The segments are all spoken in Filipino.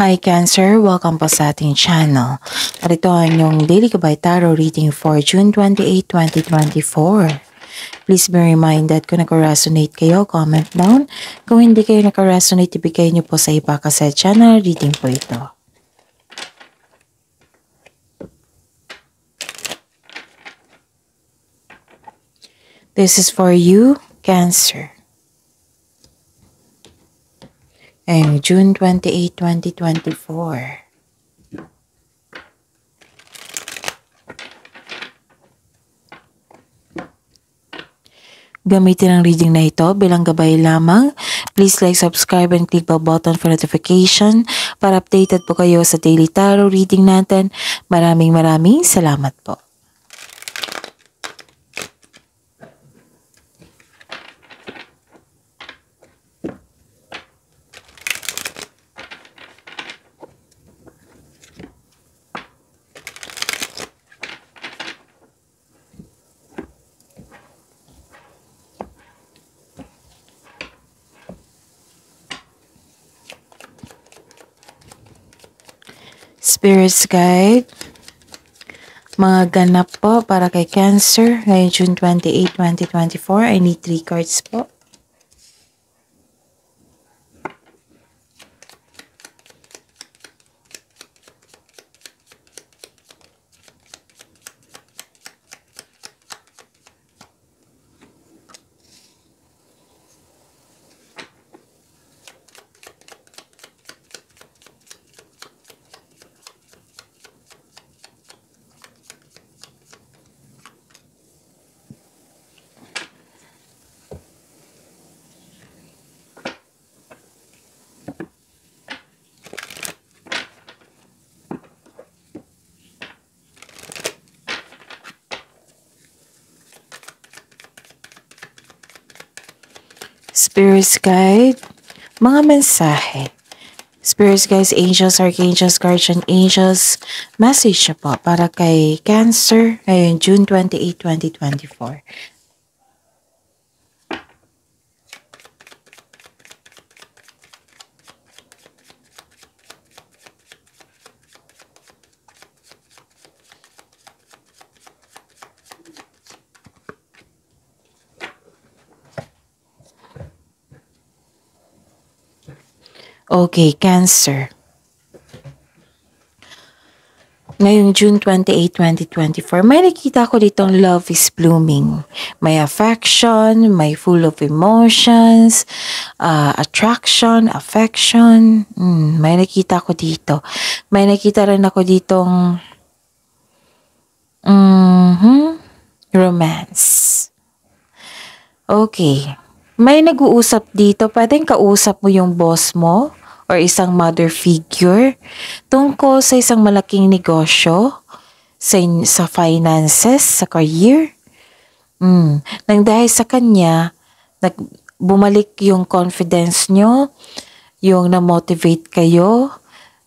Hi Cancer, welcome po sa ating channel. At ito ang inyong Daily Gabay Tarot reading for June 28, 2024. Please be reminded kung nag-resonate kayo, comment down. Kung hindi kayo nag-resonate, ibigay niyo po sa iba kasi channel reading po ito. This is for you, Cancer. and June 28, 2024. Gamitin ang reading na ito bilang gabay lamang. Please like, subscribe, and click the button for notification para updated po kayo sa daily tarot reading natin. Maraming maraming salamat po. Spirit's Guide. Mga ganap po para kay Cancer ngayong June 28, 2024. I need 3 cards po. Spirit's Guide, mga mensahe. Spirits, guys, angels, archangels, guardian angels, message po para kay Cancer ngayong June 28, 2024. Okay, Cancer. Ngayong June 28, 2024, may nakita ko ditong love is blooming. May affection, may full of emotions, uh, attraction, affection. Mm, may nakita ko dito. May nakita rin ako ditong mm -hmm, romance. Okay. May nag-uusap dito. Pwedeng kausap mo yung boss mo or isang mother figure tungkol sa isang malaking negosyo, sa, sa finances, sa career. Mm. Nang dahil sa kanya, nag, bumalik yung confidence nyo, yung na-motivate kayo,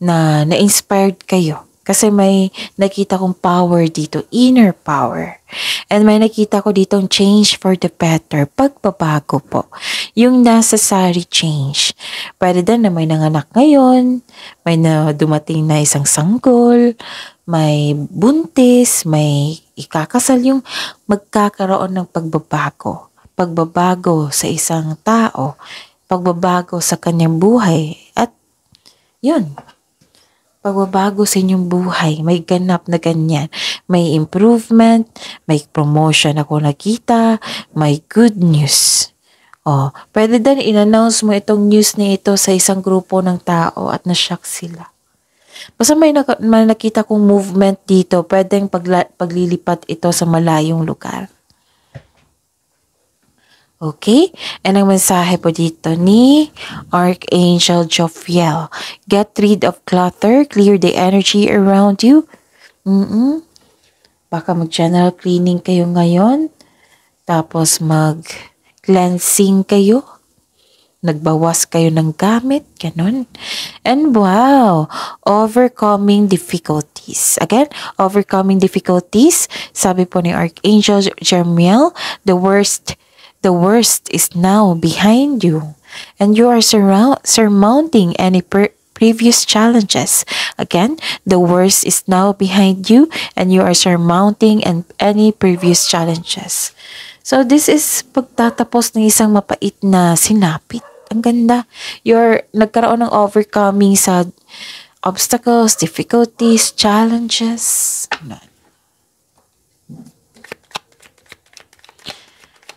na na-inspired kayo. Kasi may nakita kong power dito, inner power. And may nakita ko ditong change for the better, pagbabago po. Yung necessary change. Pwede din na may nanganak ngayon, may na dumating na isang sanggol, may buntis, may ikakasal yung magkakaroon ng pagbabago. Pagbabago sa isang tao, pagbabago sa kanyang buhay, at yun, pagbabago sa inyong buhay. May ganap na ganyan. May improvement, may promotion ako nakita, may good news. Oh, pwede din in-announce mo itong news na ito sa isang grupo ng tao at na-shock sila. Basta may, na- may nakita kong movement dito, pwedeng pagla- paglilipat ito sa malayong lugar. Okay? And ang mensahe po dito ni Archangel Jophiel. Get rid of clutter. Clear the energy around you. Mm -mm. Baka mag-general cleaning kayo ngayon. Tapos mag-cleansing kayo. Nagbawas kayo ng gamit. Ganon. And wow! Overcoming difficulties. Again, overcoming difficulties. Sabi po ni Archangel Jermiel, the worst difficulties The worst is now behind you, and you are surmounting any previous challenges. Again, the worst is now behind you, and you are surmounting and any previous challenges. So, this is pagtatapos ng isang mapait na sinapit. Ang ganda. You're nagkaroon ng overcoming sa obstacles, difficulties, challenges. Ano?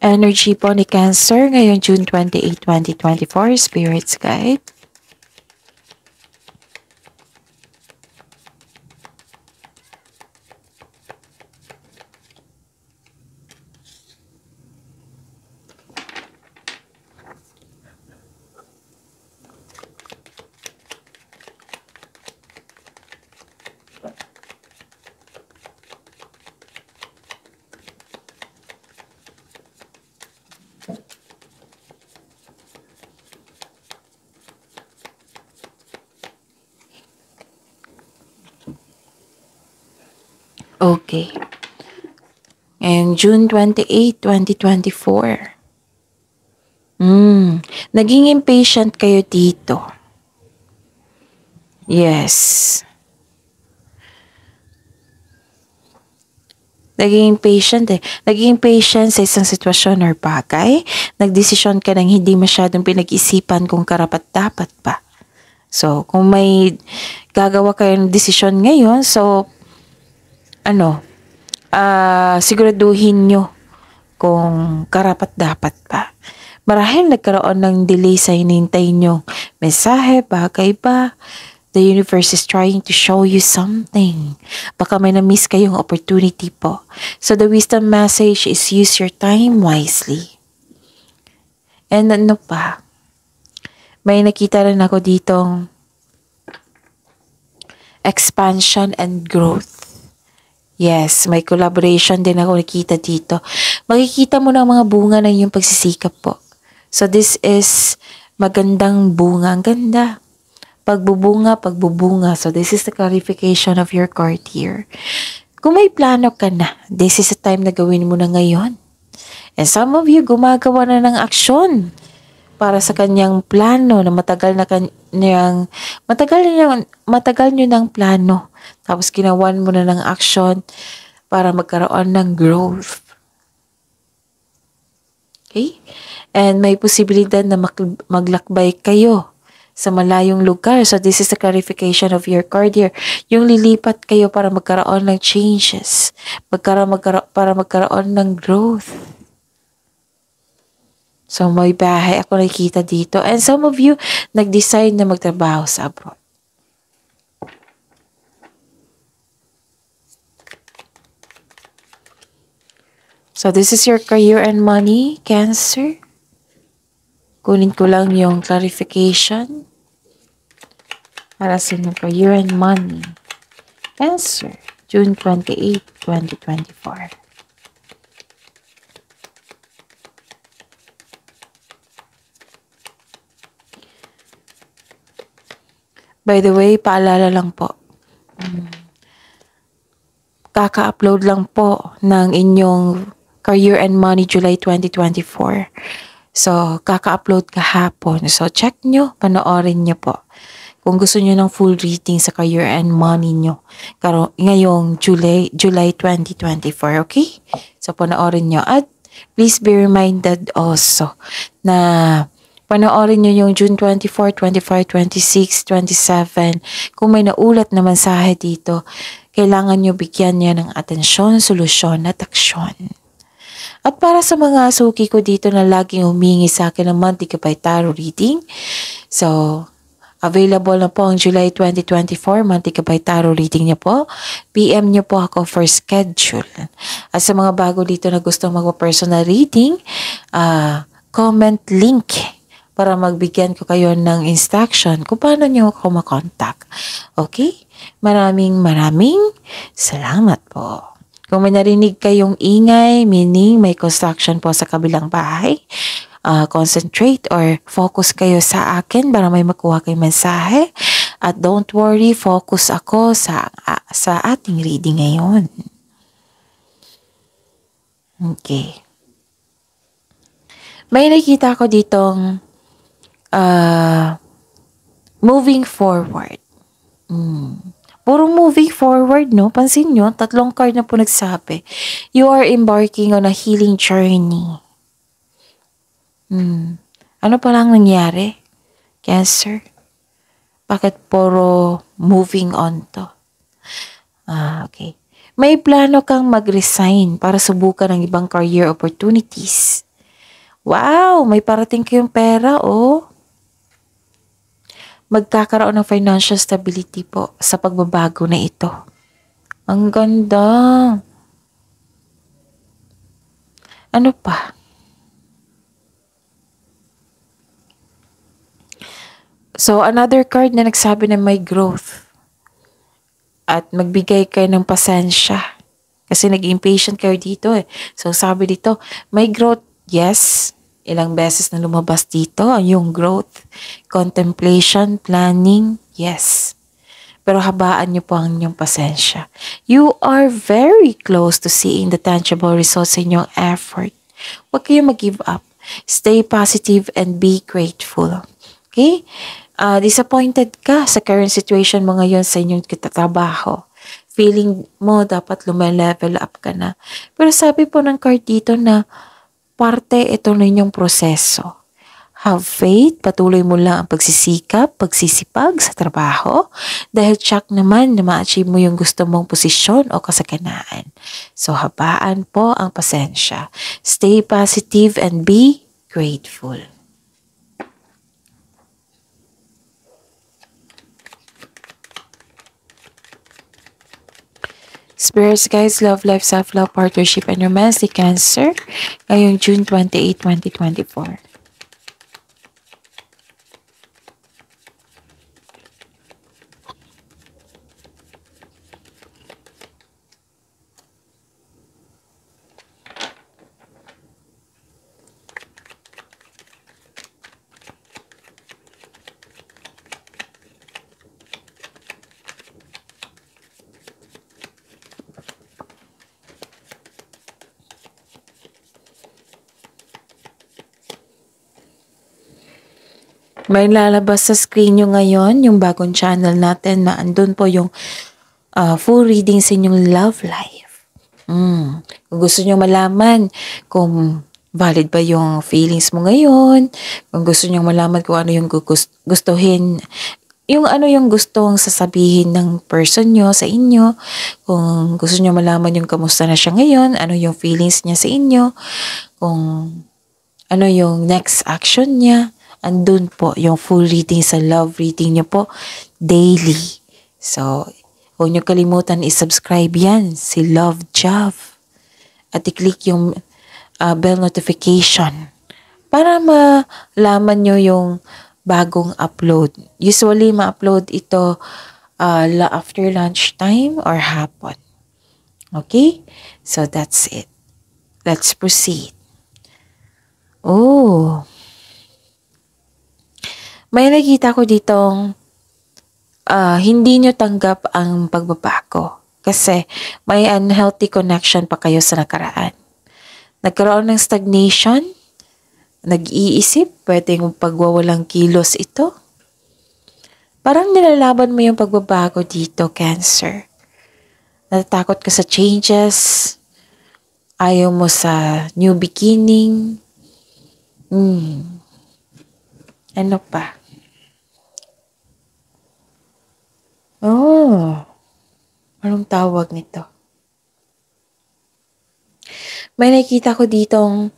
energy po ni Cancer ngayong June 28, 2024, Spirits Guide. Okay. And June 28, 2024. Hmm. Naging impatient kayo dito. Yes. Naging patient eh. Naging patient sa isang sitwasyon or bagay. Nagdesisyon ka nang hindi masyadong pinag-isipan kung karapat-dapat pa. So, kung may gagawa kayo ng desisyon ngayon, so ano, uh, siguraduhin nyo kung karapat dapat pa. Marahil nagkaroon ng delay sa hinintay nyong mensahe, bagay ba? The universe is trying to show you something. Baka may na-miss kayong opportunity po. So the wisdom message is use your time wisely. And ano pa? May nakita rin ako ditong expansion and growth Yes, may collaboration din ako nakita dito. Makikita mo na ang mga bunga ng iyong pagsisikap po. So this is magandang bunga. Ang ganda. Pagbubunga, pagbubunga. So this is the clarification of your card here. Kung may plano ka na, this is the time na gawin mo na ngayon. And some of you gumagawa na ng aksyon para sa kanyang plano na matagal na kanyang matagal na matagal niyo ng plano tapos ginawan mo na ng action para magkaroon ng growth. Okay? And may posibilidad na maglakbay kayo sa malayong lugar. So this is the clarification of your card here. Yung lilipat kayo para magkaroon ng changes, magkara magkara para magkaroon ng growth. So may bahay ako nakikita dito. And some of you nag-decide na magtrabaho sa abroad. So, this is your career and money, Cancer. Kunin ko lang yung clarification para sa inyong career and money. Cancer, June 28, 2024. By the way, paalala lang po. Mm. Kaka-upload lang po ng inyong Career and Money July 2024. So, kaka-upload kahapon. So, check nyo, panoorin nyo po. Kung gusto nyo ng full reading sa Career and Money nyo karo, ngayong July, July 2024, okay? So, panoorin nyo. At please be reminded also na panoorin nyo yung June 24, 25, 26, 27. Kung may naulat na mensahe dito, kailangan nyo bigyan niya ng atensyon, solusyon at aksyon. At para sa mga suki ko dito na laging humingi sa akin ng monthly Kapay Tarot reading, so Available na po ang July 2024 monthly Kabay Tarot reading niya po. PM niyo po ako for schedule. At sa mga bago dito na gusto magpa-personal reading, uh, comment link para magbigyan ko kayo ng instruction kung paano niyo ako makontak. Okay? Maraming maraming salamat po. Kung may narinig kayong ingay, meaning may construction po sa kabilang bahay, uh, concentrate or focus kayo sa akin para may makuha kayong mensahe. At don't worry, focus ako sa, uh, sa ating reading ngayon. Okay. May nakita ko ditong uh, moving forward. Mm. Puro moving forward, no? Pansin nyo, tatlong card na po nagsabi. You are embarking on a healing journey. Hmm. Ano pa lang nangyari? Cancer? Bakit puro moving on to? Ah, okay. May plano kang mag-resign para subukan ng ibang career opportunities. Wow, may parating kayong pera, oh magkakaroon ng financial stability po sa pagbabago na ito. Ang ganda. Ano pa? So, another card na nagsabi na may growth. At magbigay kayo ng pasensya. Kasi nag-impatient kayo dito eh. So, sabi dito, may growth, yes. Ilang beses na lumabas dito yung growth, contemplation, planning, yes. Pero habaan niyo po ang inyong pasensya. You are very close to seeing the tangible results in your effort. Huwag kayong mag-give up. Stay positive and be grateful. Okay? Uh, disappointed ka sa current situation mo ngayon sa inyong kitatrabaho feeling mo dapat lume-level up ka na. Pero sabi po ng card dito na parte ito na inyong proseso. Have faith, patuloy mo lang ang pagsisikap, pagsisipag sa trabaho dahil check naman na ma-achieve mo yung gusto mong posisyon o kasaganaan. So habaan po ang pasensya. Stay positive and be grateful. Spirits, guys, love life, self-love, partnership, and romance ni Cancer ngayong June 28, 2024. May lalabas sa screen nyo ngayon, yung bagong channel natin na andun po yung uh, full reading sa inyong love life. Mm. Kung gusto nyo malaman kung valid ba yung feelings mo ngayon, kung gusto nyo malaman kung ano yung gustuhin, yung ano yung gustong sasabihin ng person nyo sa inyo, kung gusto nyo malaman yung kamusta na siya ngayon, ano yung feelings niya sa inyo, kung ano yung next action niya, andun po yung full reading sa love reading nyo po daily. So, huwag nyo kalimutan i-subscribe yan si Love Jav. At i-click yung uh, bell notification para malaman nyo yung bagong upload. Usually, ma-upload ito uh, after lunch time or hapon. Okay? So, that's it. Let's proceed. Oh, may nakita ko ditong uh, hindi nyo tanggap ang pagbabago kasi may unhealthy connection pa kayo sa nakaraan. Nagkaroon ng stagnation, nag-iisip, pwedeng pagwawalang kilos ito. Parang nilalaban mo yung pagbabago dito, Cancer. Natatakot ka sa changes, ayaw mo sa new beginning. Hmm. Ano pa? Oh, anong tawag nito? May nakita ko ditong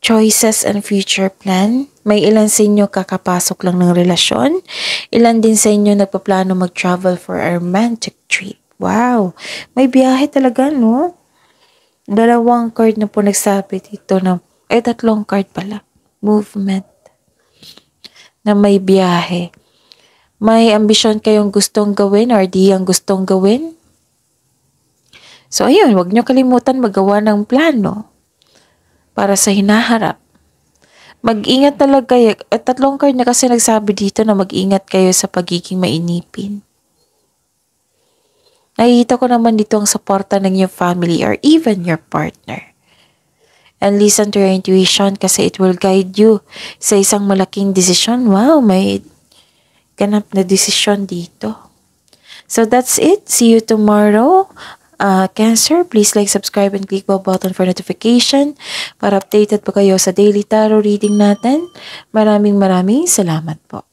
choices and future plan. May ilan sa inyo kakapasok lang ng relasyon. Ilan din sa inyo nagpaplano mag-travel for a romantic trip. Wow! May biyahe talaga, no? Dalawang card na po nagsabi dito na, eh tatlong card pala. Movement. Na may biyahe. May ambisyon kayong gustong gawin or di ang gustong gawin? So ayun, huwag nyo kalimutan magawa ng plano para sa hinaharap. Mag-ingat talaga kayo. At tatlong card na kasi nagsabi dito na mag-ingat kayo sa pagiging mainipin. Nakikita ko naman dito ang suporta ng your family or even your partner. And listen to your intuition kasi it will guide you sa isang malaking decision. Wow, may ganap na desisyon dito. So that's it. See you tomorrow. Uh, cancer, please like, subscribe, and click bell button for notification para updated po kayo sa daily tarot reading natin. Maraming maraming salamat po.